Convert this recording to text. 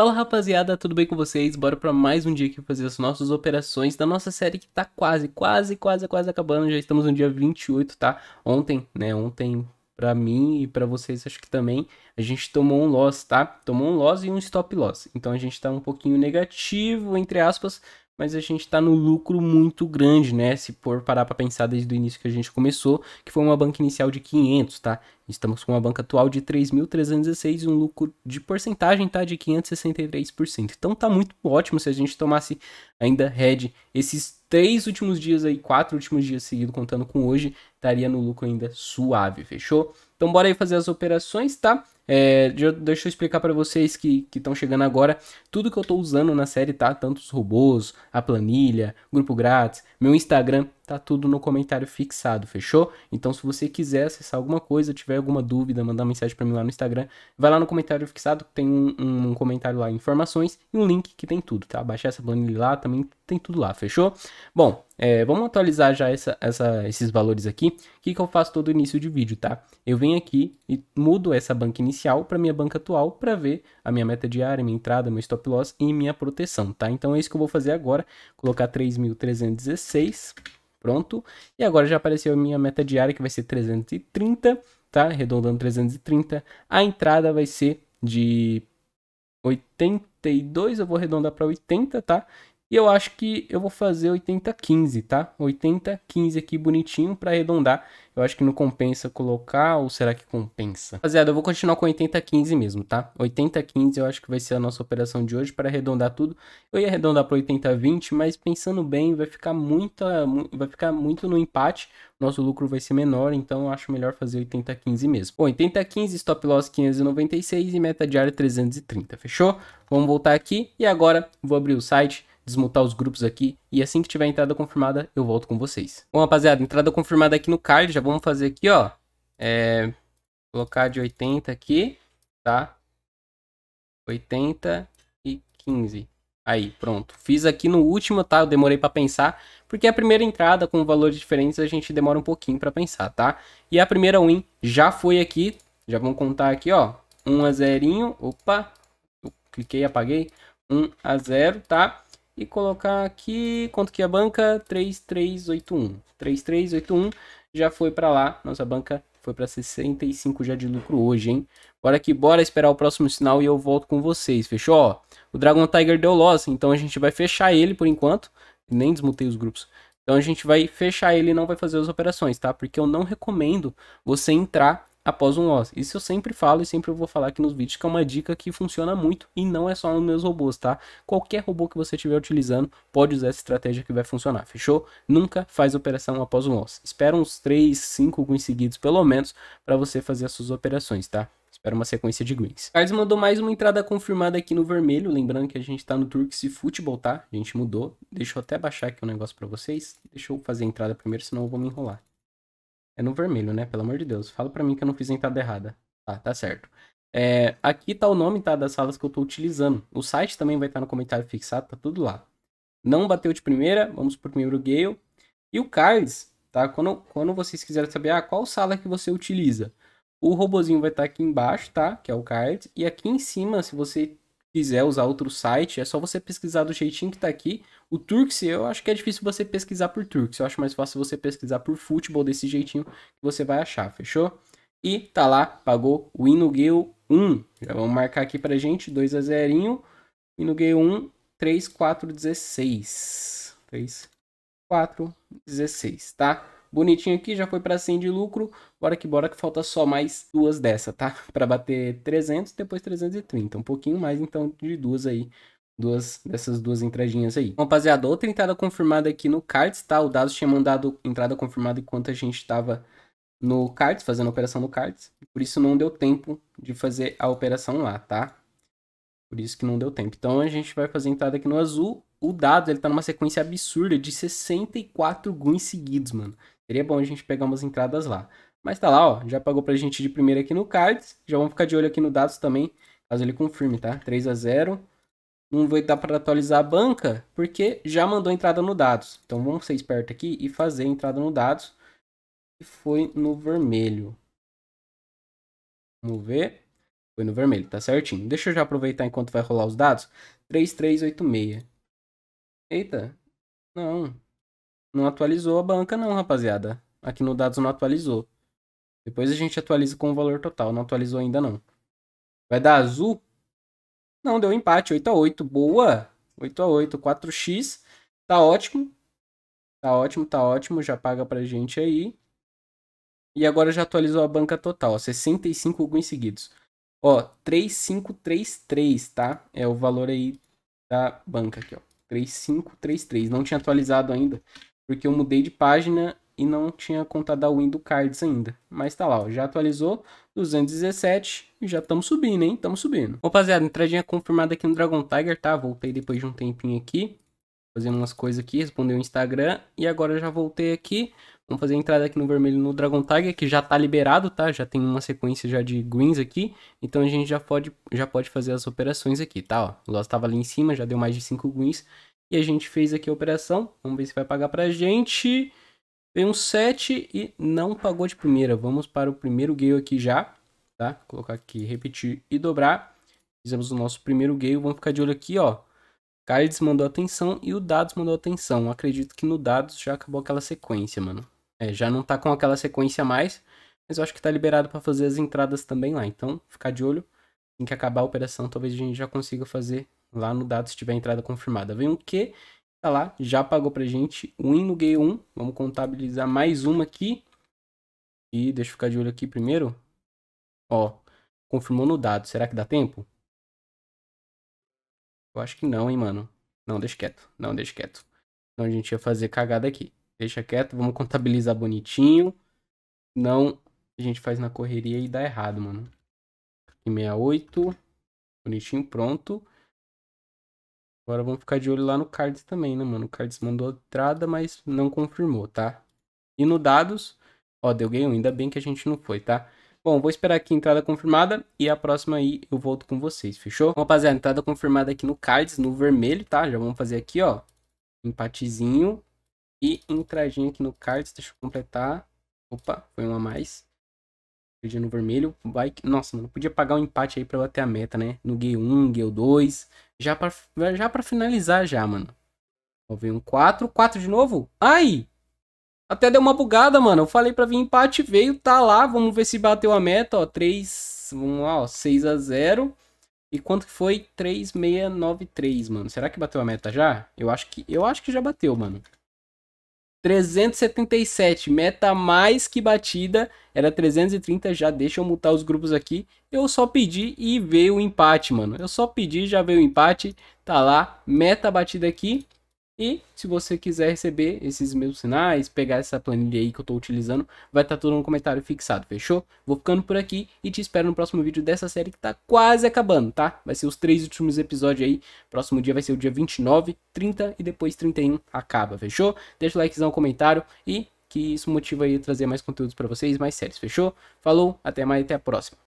Fala rapaziada, tudo bem com vocês? Bora para mais um dia aqui fazer as nossas operações da nossa série que tá quase, quase, quase, quase acabando. Já estamos no dia 28, tá? Ontem, né? Ontem para mim e para vocês acho que também a gente tomou um loss, tá? Tomou um loss e um stop loss. Então a gente tá um pouquinho negativo, entre aspas, mas a gente está no lucro muito grande, né? Se for parar para pensar desde o início que a gente começou, que foi uma banca inicial de 500, tá? Estamos com uma banca atual de 3.316 um lucro de porcentagem tá de 563%. Então tá muito ótimo se a gente tomasse ainda head esses três últimos dias aí, quatro últimos dias seguidos contando com hoje, estaria no lucro ainda suave, fechou? Então bora aí fazer as operações, tá? É, deixa eu explicar para vocês que estão chegando agora tudo que eu estou usando na série, tá? Tanto os robôs, a planilha, grupo grátis, meu Instagram, tá tudo no comentário fixado, fechou? Então se você quiser acessar alguma coisa, tiver alguma dúvida, mandar mensagem para mim lá no Instagram, vai lá no comentário fixado, tem um, um, comentário lá, informações e um link que tem tudo, tá? Baixar essa planilha lá, também tem tudo lá, fechou? Bom, é, vamos atualizar já essa, essa, esses valores aqui. O que, que eu faço todo início de vídeo, tá? Eu venho aqui e mudo essa banquinha inicial para minha banca atual para ver a minha meta diária, minha entrada, meu stop loss e minha proteção, tá? Então é isso que eu vou fazer agora, colocar 3.316, pronto. E agora já apareceu a minha meta diária que vai ser 330, tá? Arredondando 330, a entrada vai ser de 82, eu vou arredondar para 80, tá? E eu acho que eu vou fazer 80-15, tá? 80-15 aqui bonitinho para arredondar. Eu acho que não compensa colocar, ou será que compensa? Rapaziada, eu vou continuar com 80-15 mesmo, tá? 80-15 eu acho que vai ser a nossa operação de hoje para arredondar tudo. Eu ia arredondar para 80-20, mas pensando bem, vai ficar, muita, vai ficar muito no empate. Nosso lucro vai ser menor, então eu acho melhor fazer 80-15 mesmo. Bom, 80-15, stop loss 596 e meta diária 330, fechou? Vamos voltar aqui e agora vou abrir o site desmutar os grupos aqui e assim que tiver entrada confirmada eu volto com vocês. Bom, rapaziada, entrada confirmada aqui no card, já vamos fazer aqui, ó. É, colocar de 80 aqui, tá? 80 e 15. Aí, pronto. Fiz aqui no último, tá? Eu demorei para pensar, porque a primeira entrada com valores diferentes a gente demora um pouquinho para pensar, tá? E a primeira win já foi aqui, já vamos contar aqui, ó. 1 a 0, opa, eu cliquei, apaguei. 1 a 0, tá? e colocar aqui quanto que é a banca 3381. 3381 já foi para lá, nossa banca foi para 65 já de lucro hoje, hein? Bora que bora esperar o próximo sinal e eu volto com vocês, fechou? O Dragon Tiger deu loss, então a gente vai fechar ele por enquanto. Nem desmutei os grupos. Então a gente vai fechar ele e não vai fazer as operações, tá? Porque eu não recomendo você entrar após um loss. Isso eu sempre falo e sempre vou falar aqui nos vídeos, que é uma dica que funciona muito e não é só nos meus robôs, tá? Qualquer robô que você estiver utilizando pode usar essa estratégia que vai funcionar, fechou? Nunca faz operação após um loss. Espera uns 3, 5 greens seguidos pelo menos para você fazer as suas operações, tá? Espera uma sequência de greens. Cards mandou mais uma entrada confirmada aqui no vermelho, lembrando que a gente tá no Turks e Futebol, tá? A gente mudou. Deixa eu até baixar aqui o um negócio para vocês. Deixa eu fazer a entrada primeiro, senão eu vou me enrolar. É no vermelho, né? Pelo amor de Deus. Fala pra mim que eu não fiz a entrada errada. Tá, tá certo. É, aqui tá o nome tá, das salas que eu tô utilizando. O site também vai estar tá no comentário fixado, tá tudo lá. Não bateu de primeira, vamos pro primeiro Gale. E o Cards, tá? Quando, quando vocês quiserem saber ah, qual sala que você utiliza, o robozinho vai estar tá aqui embaixo, tá? Que é o Cards. E aqui em cima, se você quiser usar outro site, é só você pesquisar do jeitinho que tá aqui. O Turks, eu acho que é difícil você pesquisar por Turks. Eu acho mais fácil você pesquisar por futebol desse jeitinho que você vai achar, fechou? E tá lá, pagou o Inugale 1. Já vamos marcar aqui pra gente, 2 a 0 Inugale 1, 3, 4, 16. 3, 4, 16, tá? bonitinho aqui, já foi para 100 de lucro. Bora que bora que falta só mais duas dessa, tá? Para bater 300, depois 330, um pouquinho mais então de duas aí. Duas dessas duas entradinhas aí. Rapaziada, outra entrada confirmada aqui no Cards, tá? O Dados tinha mandado entrada confirmada enquanto a gente tava no Cards, fazendo a operação no Cards. Por isso não deu tempo de fazer a operação lá, tá? Por isso que não deu tempo. Então a gente vai fazer a entrada aqui no azul o dado ele tá numa sequência absurda de 64 guns seguidos, mano. Seria bom a gente pegar umas entradas lá. Mas tá lá, ó. Já pagou pra gente de primeira aqui no Cards. Já vamos ficar de olho aqui no dados também, caso ele confirme, tá? 3 a 0 Não vai dar para atualizar a banca, porque já mandou entrada no dados. Então vamos ser esperto aqui e fazer entrada no dados. E foi no vermelho. Vamos ver. Foi no vermelho, tá certinho. Deixa eu já aproveitar enquanto vai rolar os dados. 3386. Eita. Não. Não atualizou a banca não, rapaziada. Aqui no dados não atualizou. Depois a gente atualiza com o valor total. Não atualizou ainda não. Vai dar azul? Não, deu empate. 8 a 8 Boa! 8 a 8 4x. Tá ótimo. Tá ótimo, tá ótimo. Já paga pra gente aí. E agora já atualizou a banca total. Ó, 65 alguns seguidos. Ó, 3533, tá? É o valor aí da banca aqui, ó. 3533. Não tinha atualizado ainda porque eu mudei de página e não tinha contado a Windows Cards ainda. Mas tá lá, ó, já atualizou, 217, e já estamos subindo, hein? Estamos subindo. Rapaziada, entradinha confirmada aqui no Dragon Tiger, tá? Voltei depois de um tempinho aqui, fazendo umas coisas aqui, respondeu o Instagram, e agora já voltei aqui. Vamos fazer a entrada aqui no vermelho no Dragon Tiger, que já tá liberado, tá? Já tem uma sequência já de greens aqui, então a gente já pode, já pode fazer as operações aqui, tá? Ó, o Loss tava ali em cima, já deu mais de 5 greens, e a gente fez aqui a operação. Vamos ver se vai pagar pra gente. Veio um 7 e não pagou de primeira. Vamos para o primeiro gale aqui já. Tá? Vou colocar aqui, repetir e dobrar. Fizemos o nosso primeiro gale. Vamos ficar de olho aqui, ó. Cards mandou atenção e o Dados mandou atenção. Acredito que no Dados já acabou aquela sequência, mano. É, já não tá com aquela sequência mais, mas eu acho que tá liberado para fazer as entradas também lá. Então, ficar de olho. Tem que acabar a operação, talvez a gente já consiga fazer lá no dado se tiver entrada confirmada. Vem um Q, tá lá, já pagou pra gente o win no game 1. Vamos contabilizar mais uma aqui. E deixa eu ficar de olho aqui primeiro. Ó, confirmou no dado. Será que dá tempo? Eu acho que não, hein, mano. Não, deixa quieto. Não, deixa quieto. Então a gente ia fazer cagada aqui. Deixa quieto, vamos contabilizar bonitinho. Não, a gente faz na correria e dá errado, mano. 68. Bonitinho, pronto. Agora vamos ficar de olho lá no Cards também, né, mano? O Cards mandou entrada, mas não confirmou, tá? E no dados, ó, deu ganho, ainda bem que a gente não foi, tá? Bom, vou esperar aqui a entrada confirmada e a próxima aí eu volto com vocês, fechou? Bom, rapaziada, entrada confirmada aqui no cards, no vermelho, tá? Já vamos fazer aqui, ó, empatezinho e entradinha aqui no cards, deixa eu completar. Opa, foi uma a mais no vermelho. Vai que... Nossa, mano, podia pagar um empate aí pra bater a meta, né? No Gale 1, Gale 2. Já pra, já pra finalizar já, mano. Ó, veio um 4. 4 de novo? Ai! Até deu uma bugada, mano. Eu falei pra vir empate, veio, tá lá. Vamos ver se bateu a meta, ó. 3, vamos lá, ó. 6 a 0. E quanto que foi? 3693, mano. Será que bateu a meta já? Eu acho que, eu acho que já bateu, mano. 377, meta mais que batida, era 330, já deixa eu mutar os grupos aqui. Eu só pedi e veio o empate, mano. Eu só pedi, já veio o empate, tá lá, meta batida aqui. E se você quiser receber esses meus sinais, pegar essa planilha aí que eu estou utilizando, vai estar tá tudo no comentário fixado, fechou? Vou ficando por aqui e te espero no próximo vídeo dessa série que está quase acabando, tá? Vai ser os três últimos episódios aí. Próximo dia vai ser o dia 29, 30 e depois 31 acaba, fechou? Deixa o likezão, comentário e que isso motiva aí a trazer mais conteúdos para vocês, mais séries, fechou? Falou, até mais, até a próxima.